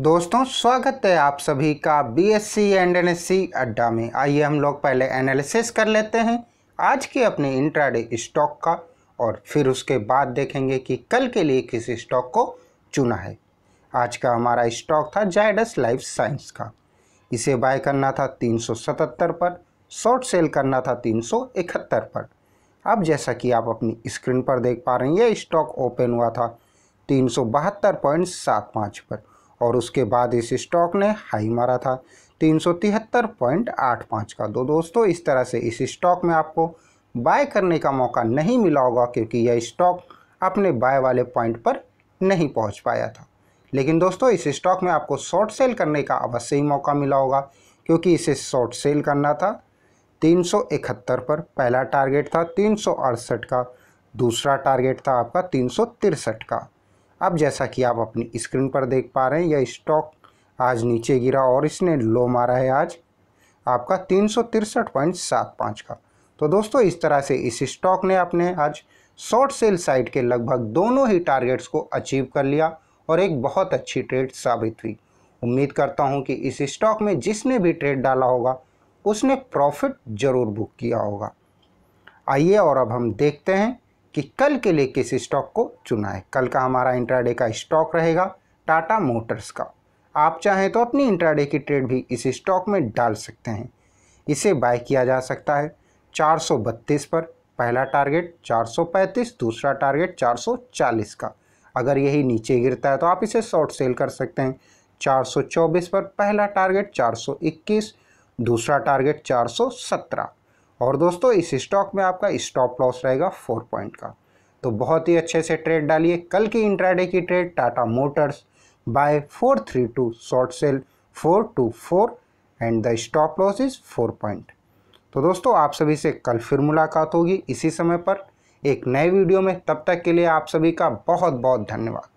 दोस्तों स्वागत है आप सभी का B S C and N S C अड्डा में आइए हम लोग पहले एनालिसिस कर लेते हैं आज के अपने इंट्राडे स्टॉक का और फिर उसके बाद देखेंगे कि कल के लिए किस स्टॉक को चुना है आज का हमारा स्टॉक था जायडस लाइफ साइंस का इसे बाय करना था 377 पर शॉर्ट सेल करना था 371 पर अब जैसा कि आप अपनी स्क्रीन पर देख पा रहे हैं ये स्टॉक ओपन हुआ था तीन पर और उसके बाद इस स्टॉक ने हाई मारा था तीन सौ तिहत्तर पॉइंट आठ पाँच का दो तो दोस्तों इस तरह से इस स्टॉक में आपको बाय करने का मौका नहीं मिला होगा क्योंकि यह स्टॉक अपने बाय वाले पॉइंट पर नहीं पहुंच पाया था लेकिन दोस्तों इस स्टॉक में आपको शॉर्ट सेल करने का अवश्य ही मौका मिला होगा क्योंकि इसे शॉर्ट सेल करना था 371 पर पहला टारगेट था तीन का दूसरा टारगेट था आपका तीन का अब जैसा कि आप अपनी स्क्रीन पर देख पा रहे हैं यह स्टॉक आज नीचे गिरा और इसने लो मारा है आज आपका तीन सौ तिरसठ पॉइंट सात पाँच का तो दोस्तों इस तरह से इस स्टॉक ने अपने आज शॉर्ट सेल साइड के लगभग दोनों ही टारगेट्स को अचीव कर लिया और एक बहुत अच्छी ट्रेड साबित हुई उम्मीद करता हूं कि इस स्टॉक में जिसने भी ट्रेड डाला होगा उसने प्रॉफिट ज़रूर बुक किया होगा आइए और अब हम देखते हैं कि कल के लिए किस स्टॉक को चुना है कल का हमारा इंट्राडे का स्टॉक रहेगा टाटा मोटर्स का आप चाहें तो अपनी इंट्राडे की ट्रेड भी इस स्टॉक में डाल सकते हैं इसे बाय किया जा सकता है 432 पर पहला टारगेट 435 दूसरा टारगेट 440 का अगर यही नीचे गिरता है तो आप इसे शॉर्ट सेल कर सकते हैं 424 पर पहला टारगेट 421 दूसरा टारगेट 417 और दोस्तों इस स्टॉक में आपका स्टॉप लॉस रहेगा फोर पॉइंट का तो बहुत ही अच्छे से ट्रेड डालिए कल की इंट्राडे की trade Tata Motors buy four three two short sell four two four and the stop loss is four point तो दोस्तों आप सभी से कल फिर मुलाकात होगी इसी समय पर एक नए वीडियो में तब तक के लिए आप सभी का बहुत बहुत धन्यवाद